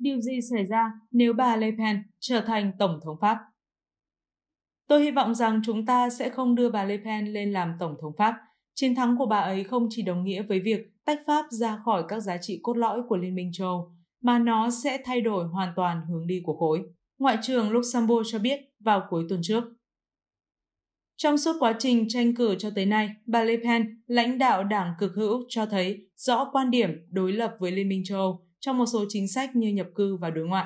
điều gì xảy ra nếu bà Le Pen trở thành Tổng thống Pháp. Tôi hy vọng rằng chúng ta sẽ không đưa bà Le Pen lên làm Tổng thống Pháp. Chiến thắng của bà ấy không chỉ đồng nghĩa với việc tách Pháp ra khỏi các giá trị cốt lõi của Liên minh châu mà nó sẽ thay đổi hoàn toàn hướng đi của khối. Ngoại trưởng Luxembourg cho biết vào cuối tuần trước. Trong suốt quá trình tranh cử cho tới nay, bà Le Pen, lãnh đạo đảng cực hữu, cho thấy rõ quan điểm đối lập với Liên minh châu Âu trong một số chính sách như nhập cư và đối ngoại.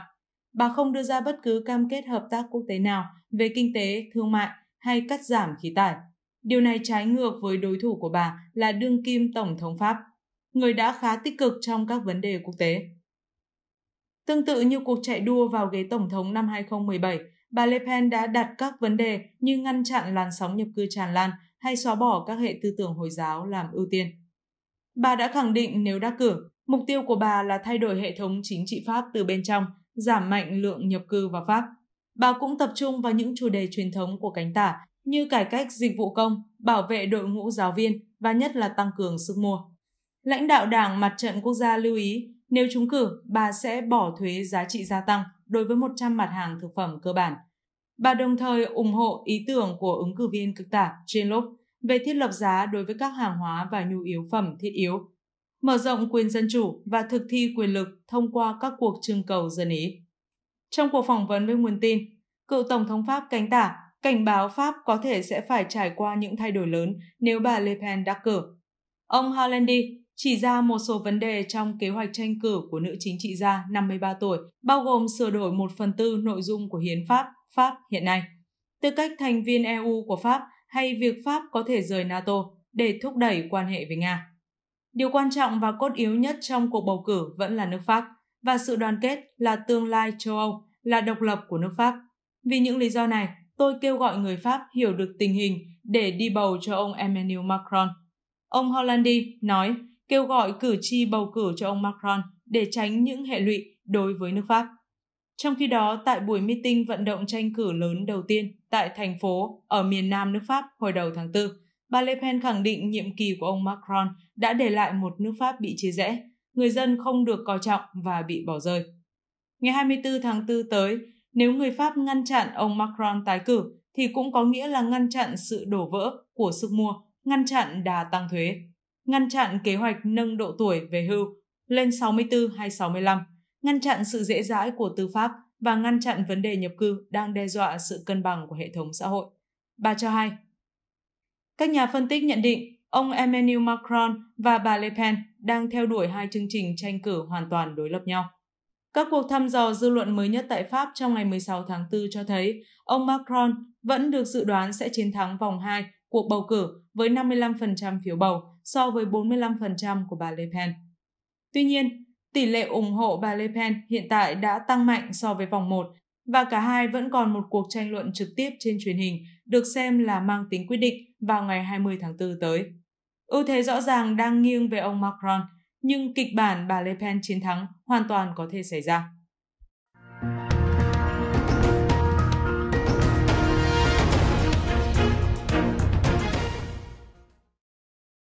Bà không đưa ra bất cứ cam kết hợp tác quốc tế nào về kinh tế, thương mại hay cắt giảm khí thải. Điều này trái ngược với đối thủ của bà là đương kim Tổng thống Pháp, người đã khá tích cực trong các vấn đề quốc tế. Tương tự như cuộc chạy đua vào ghế Tổng thống năm 2017, bà Le Pen đã đặt các vấn đề như ngăn chặn làn sóng nhập cư tràn lan hay xóa bỏ các hệ tư tưởng Hồi giáo làm ưu tiên. Bà đã khẳng định nếu đắc cử, Mục tiêu của bà là thay đổi hệ thống chính trị Pháp từ bên trong, giảm mạnh lượng nhập cư vào Pháp. Bà cũng tập trung vào những chủ đề truyền thống của cánh tả như cải cách dịch vụ công, bảo vệ đội ngũ giáo viên và nhất là tăng cường sức mua. Lãnh đạo Đảng Mặt trận Quốc gia lưu ý, nếu trúng cử, bà sẽ bỏ thuế giá trị gia tăng đối với 100 mặt hàng thực phẩm cơ bản. Bà đồng thời ủng hộ ý tưởng của ứng cử viên cực tả jean Locke về thiết lập giá đối với các hàng hóa và nhu yếu phẩm thiết yếu mở rộng quyền dân chủ và thực thi quyền lực thông qua các cuộc trưng cầu dân ý. Trong cuộc phỏng vấn với nguồn tin, cựu Tổng thống Pháp cánh tả cảnh báo Pháp có thể sẽ phải trải qua những thay đổi lớn nếu bà Le Pen đắc cử. Ông Hollandi chỉ ra một số vấn đề trong kế hoạch tranh cử của nữ chính trị gia 53 tuổi, bao gồm sửa đổi một phần tư nội dung của hiến pháp Pháp hiện nay, tư cách thành viên EU của Pháp hay việc Pháp có thể rời NATO để thúc đẩy quan hệ với Nga. Điều quan trọng và cốt yếu nhất trong cuộc bầu cử vẫn là nước Pháp và sự đoàn kết là tương lai châu Âu, là độc lập của nước Pháp. Vì những lý do này, tôi kêu gọi người Pháp hiểu được tình hình để đi bầu cho ông Emmanuel Macron. Ông Hollandi nói kêu gọi cử tri bầu cử cho ông Macron để tránh những hệ lụy đối với nước Pháp. Trong khi đó, tại buổi meeting vận động tranh cử lớn đầu tiên tại thành phố ở miền nam nước Pháp hồi đầu tháng 4, bà Le Pen khẳng định nhiệm kỳ của ông Macron đã để lại một nước Pháp bị chia rẽ, người dân không được coi trọng và bị bỏ rơi. Ngày 24 tháng 4 tới, nếu người Pháp ngăn chặn ông Macron tái cử thì cũng có nghĩa là ngăn chặn sự đổ vỡ của sức mua, ngăn chặn đà tăng thuế, ngăn chặn kế hoạch nâng độ tuổi về hưu lên 64 hay 65, ngăn chặn sự dễ dãi của tư pháp và ngăn chặn vấn đề nhập cư đang đe dọa sự cân bằng của hệ thống xã hội. Bà cho hay, các nhà phân tích nhận định ông Emmanuel Macron và bà Le Pen đang theo đuổi hai chương trình tranh cử hoàn toàn đối lập nhau. Các cuộc thăm dò dư luận mới nhất tại Pháp trong ngày 16 tháng 4 cho thấy ông Macron vẫn được dự đoán sẽ chiến thắng vòng 2 cuộc bầu cử với 55% phiếu bầu so với 45% của bà Le Pen. Tuy nhiên, tỷ lệ ủng hộ bà Le Pen hiện tại đã tăng mạnh so với vòng 1 và cả hai vẫn còn một cuộc tranh luận trực tiếp trên truyền hình được xem là mang tính quyết định vào ngày 20 tháng 4 tới. Ưu thế rõ ràng đang nghiêng về ông Macron, nhưng kịch bản bà Le Pen chiến thắng hoàn toàn có thể xảy ra.